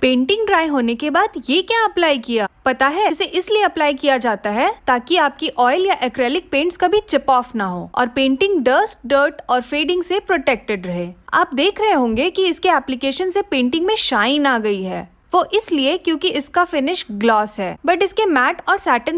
painting dry होने के बाद ये क्या अप्लाई किया पता है इसे इसलिए अप्लाई किया जाता है ताकि आपकी ऑयल या एक्रेलिक पेंट्स कभी चिप ऑफ ना हो और पेंटिंग डस्ट डर्ट और फेडिंग से प्रोटेक्टेड रहे आप देख रहे होंगे कि इसके एप्लीकेशन से पेंटिंग में शाइन आ गई है वो इसलिए क्योंकि इसका फिनिश ग्लॉस है बट इसके मैट और सैटन